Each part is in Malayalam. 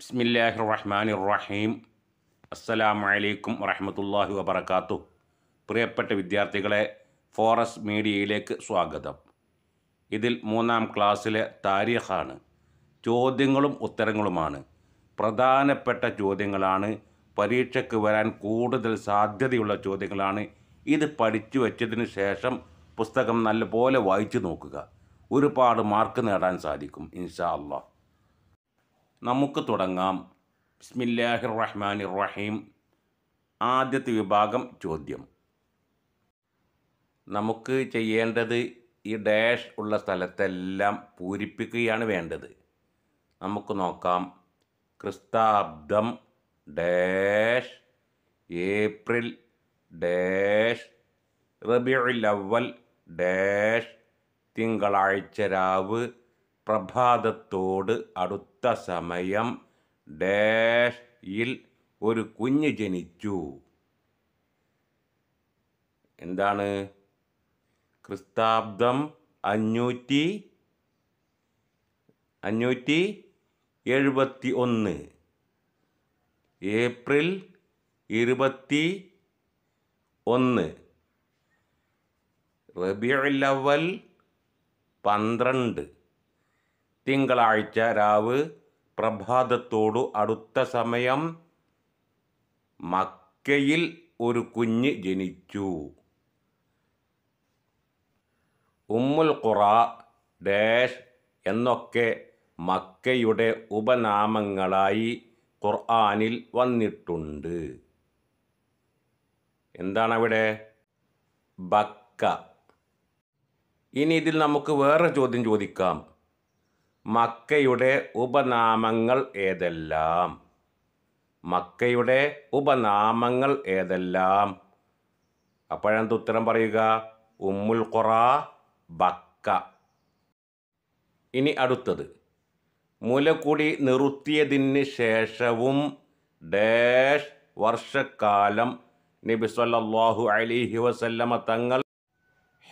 ബിസ്മില്ലാഹി റഹ്മാൻ റഹീം അസ്സലാമു അലൈക്കും വറഹമത്തല്ലാഹി വബർക്കാത്തു പ്രിയപ്പെട്ട വിദ്യാർത്ഥികളെ ഫോറസ് മീഡിയയിലേക്ക് സ്വാഗതം ഇതിൽ മൂന്നാം ക്ലാസ്സിലെ താരിഖാണ് ചോദ്യങ്ങളും ഉത്തരങ്ങളുമാണ് പ്രധാനപ്പെട്ട ചോദ്യങ്ങളാണ് പരീക്ഷയ്ക്ക് വരാൻ കൂടുതൽ സാധ്യതയുള്ള ചോദ്യങ്ങളാണ് ഇത് പഠിച്ചു വെച്ചതിന് ശേഷം പുസ്തകം നല്ലപോലെ വായിച്ചു നോക്കുക ഒരുപാട് മാർക്ക് നേടാൻ സാധിക്കും ഇൻഷാ അള്ളാഹ് നമുക്ക് തുടങ്ങാം ബിസ്മില്ലാഹിർ റഹ്മാൻ റഹീം ആദ്യത്തെ വിഭാഗം ചോദ്യം നമുക്ക് ചെയ്യേണ്ടത് ഈ ഡാഷ് ഉള്ള സ്ഥലത്തെല്ലാം പൂരിപ്പിക്കുകയാണ് വേണ്ടത് നമുക്ക് നോക്കാം ക്രിസ്താബ്ദം ഡാഷ് ഏപ്രിൽ ഡാഷ് റബിയുൽ അവൽ ഡാഷ് തിങ്കളാഴ്ച രാവ് പ്രഭാതത്തോട് അടുത്ത സമയം ഡാഷ് ഇൽ ഒരു കുഞ്ഞ് ജനിച്ചു എന്താണ് ക്രിസ്താബ്ദം അഞ്ഞൂറ്റി അഞ്ഞൂറ്റി എഴുപത്തി ഒന്ന് ഏപ്രിൽ ഇരുപത്തി ഒന്ന് റബിയുലവൽ പന്ത്രണ്ട് തിങ്കളാഴ്ച രാവ് പ്രഭാതത്തോടു അടുത്ത സമയം മക്കയിൽ ഒരു കുഞ്ഞ് ജനിച്ചു ഉമ്മുൽ ഖുറ ഡാഷ് എന്നൊക്കെ മക്കയുടെ ഉപനാമങ്ങളായി ഖുർആാനിൽ വന്നിട്ടുണ്ട് എന്താണ് അവിടെ ബക്ക ഇനി ഇതിൽ നമുക്ക് വേറെ ചോദ്യം ചോദിക്കാം മക്കയുടെ ഉപനാമങ്ങൾ ഏതെല്ലാം മക്കയുടെ ഉപനാമങ്ങൾ ഏതെല്ലാം അപ്പോഴെന്ത് ഉത്തരം പറയുക ഉമ്മുൽ ഖുറ ബക്ക ഇനി അടുത്തത് മുലക്കുടി നിറുത്തിയതിന് ശേഷവും ഡാഷ് വർഷക്കാലം നബി സല്ലല്ലാഹു അലിഹി വസല്ലമ തങ്ങൾ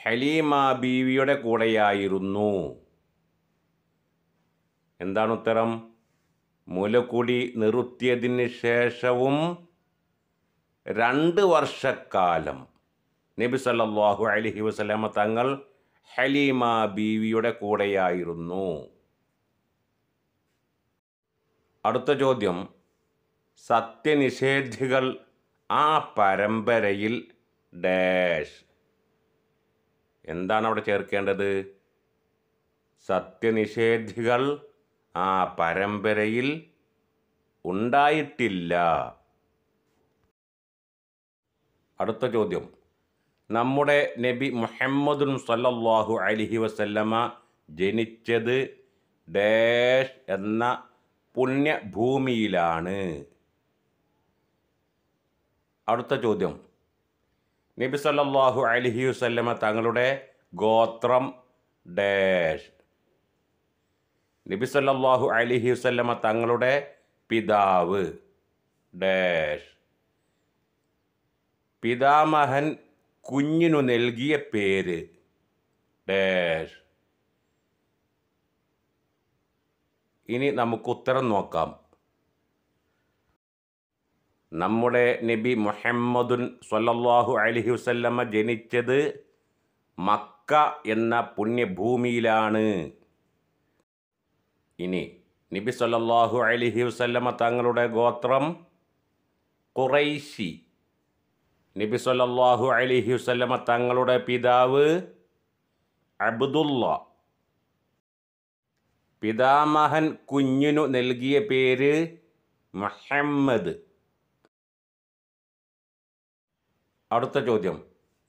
ഹലീമ ബീവിയുടെ കൂടെയായിരുന്നു എന്താണ് ഉത്തരം മുലക്കുടി നിർത്തിയതിന് ശേഷവും രണ്ട് വർഷക്കാലം നബി സല്ലാഹു അലഹി വസ്ലാമ തങ്ങൾ ഹലീമ ബീവിയുടെ കൂടെയായിരുന്നു അടുത്ത ചോദ്യം സത്യനിഷേധികൾ ആ പരമ്പരയിൽ ഡാഷ് എന്താണ് അവിടെ ചേർക്കേണ്ടത് സത്യനിഷേധികൾ ആ പരമ്പരയിൽ ഉണ്ടായിട്ടില്ല അടുത്ത ചോദ്യം നമ്മുടെ നബി മുഹമ്മദും സല്ലല്ലാഹു അലിഹി വസല്ലമ ജനിച്ചത് ഡേഷ് എന്ന പുണ്യഭൂമിയിലാണ് അടുത്ത ചോദ്യം നബി സല്ലല്ലാഹു അലിഹി വസല്ലമ തങ്ങളുടെ ഗോത്രം ഡാഷ് നബിസല്ലാഹു അലിഹി വല്ലമ തങ്ങളുടെ പിതാവ് ഡാഷ് പിതാമഹൻ കുഞ്ഞിനു നൽകിയ പേര് ഡാഷ് ഇനി നമുക്ക് ഉത്തരം നോക്കാം നമ്മുടെ നബി മുഹമ്മദുൻ സൊല്ലാഹു അലിഹി വസല്ലമ്മ ജനിച്ചത് മക്ക എന്ന പുണ്യഭൂമിയിലാണ് ഇനി നബി സല്ലാഹു അലിഹി വസ്ല്ലമ തങ്ങളുടെ ഗോത്രം കുറൈശി നബി സല്ലാഹു അലിഹി വസ്ല്ലമ തങ്ങളുടെ പിതാവ് അബ്ദുല്ല പിതാമഹൻ കുഞ്ഞിനു നൽകിയ പേര് മുഹമ്മദ് അടുത്ത ചോദ്യം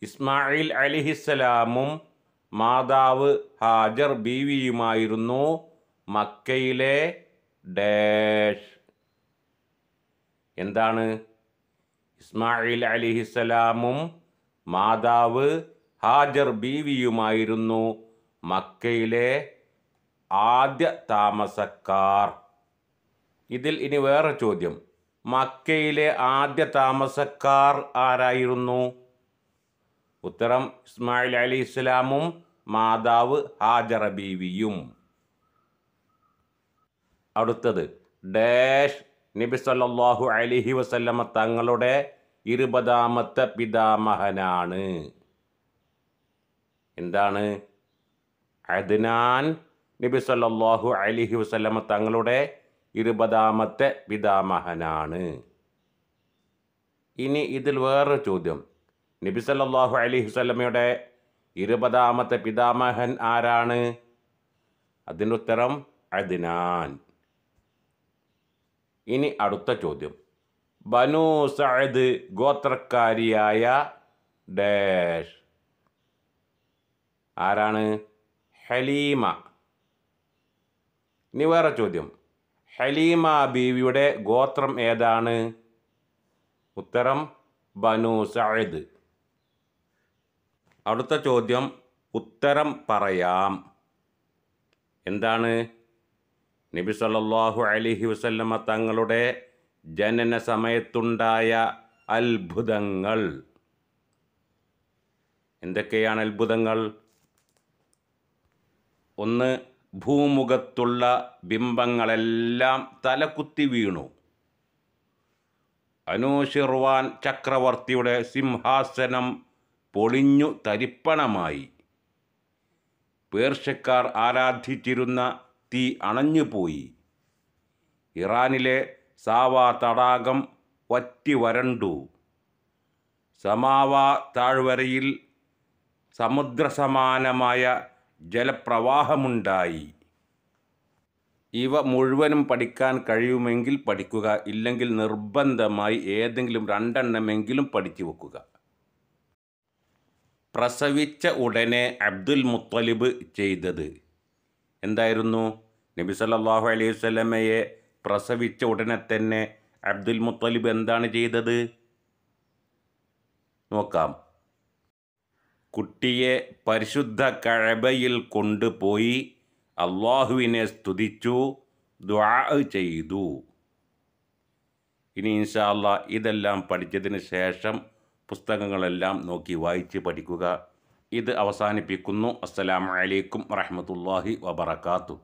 ഇസ്മായിൽ അലിഹിസ്സലാമും മാതാവ് ഹാജർ ബീവിയുമായിരുന്നു മക്കയിലെ ഡാഷ് എന്താണ് ഇസ്മായിൽ അലിഹിസലാമും മാതാവ് ഹാജർ ബീവിയുമായിരുന്നു മക്കയിലെ ആദ്യ താമസക്കാർ ഇതിൽ ഇനി വേറെ ചോദ്യം മക്കയിലെ ആദ്യ താമസക്കാർ ആരായിരുന്നു ഉത്തരം ഇസ്മായിൽ അലി ഇസ്ലാമും മാതാവ് ഹാജറ ബീവിയും അടുത്തത് ഡാഷ് നബി സല്ലാഹു അലിഹി വസല്ലമ തങ്ങളുടെ ഇരുപതാമത്തെ പിതാമഹനാണ് എന്താണ് അദ്നാൻ നബി സല്ലാഹു അലിഹി വസല്ലമ തങ്ങളുടെ ഇരുപതാമത്തെ പിതാമഹനാണ് ഇനി ഇതിൽ വേറൊരു ചോദ്യം നബി സല്ലാഹു അലിഹി വല്ലമയുടെ ഇരുപതാമത്തെ പിതാമഹൻ ആരാണ് അതിൻ്റെ ഉത്തരം അദ്നാൻ ഇനി അടുത്ത ചോദ്യം ബനു സഅദ് ഗോത്രക്കാരിയായ ഡാഷ് ആരാണ് ഹലീമ ഇനി വേറെ ചോദ്യം ഹലീമ ബീവിയുടെ ഗോത്രം ഏതാണ് ഉത്തരം ബനു സഅദ് അടുത്ത ചോദ്യം ഉത്തരം പറയാം എന്താണ് നബി സല്ലാഹു അലിഹി വസല്ലമ തങ്ങളുടെ ജനന സമയത്തുണ്ടായ അത്ഭുതങ്ങൾ എന്തൊക്കെയാണ് അത്ഭുതങ്ങൾ ഒന്ന് ഭൂമുഖത്തുള്ള ബിംബങ്ങളെല്ലാം തലകുത്തി വീണു അനൂഷിർവാൻ ചക്രവർത്തിയുടെ സിംഹാസനം പൊളിഞ്ഞു തരിപ്പണമായി പേർഷ്യക്കാർ ആരാധിച്ചിരുന്ന തീ അണഞ്ഞുപോയി ഇറാനിലെ സാവാ തടാകം വറ്റി വരണ്ടു സമാവ താഴ്വരയിൽ സമുദ്രസമാനമായ ജലപ്രവാഹമുണ്ടായി ഇവ മുഴുവനും പഠിക്കാൻ കഴിയുമെങ്കിൽ പഠിക്കുക ഇല്ലെങ്കിൽ നിർബന്ധമായി ഏതെങ്കിലും രണ്ടെണ്ണമെങ്കിലും പഠിച്ചു വെക്കുക പ്രസവിച്ച ഉടനെ അബ്ദുൽ മുത്തലിബ് ചെയ്തത് എന്തായിരുന്നു നബി സല്ലാഹു അലൈഹി സ്വലമയെ പ്രസവിച്ച ഉടനെ തന്നെ അബ്ദുൽ മുത്തലിബ് എന്താണ് ചെയ്തത് നോക്കാം കുട്ടിയെ പരിശുദ്ധ കഴബയിൽ കൊണ്ടുപോയി അള്ളാഹുവിനെ സ്തുതിച്ചു ദ്വാ ചെയ്തു ഇനി ഇൻഷാ ഇതെല്ലാം പഠിച്ചതിന് ശേഷം പുസ്തകങ്ങളെല്ലാം നോക്കി വായിച്ച് പഠിക്കുക ഇത് അവസാനിപ്പിക്കുന്നു അസ്സലാമലൈക്കും വറഹമത്തല്ലാഹി വബർക്കാത്തു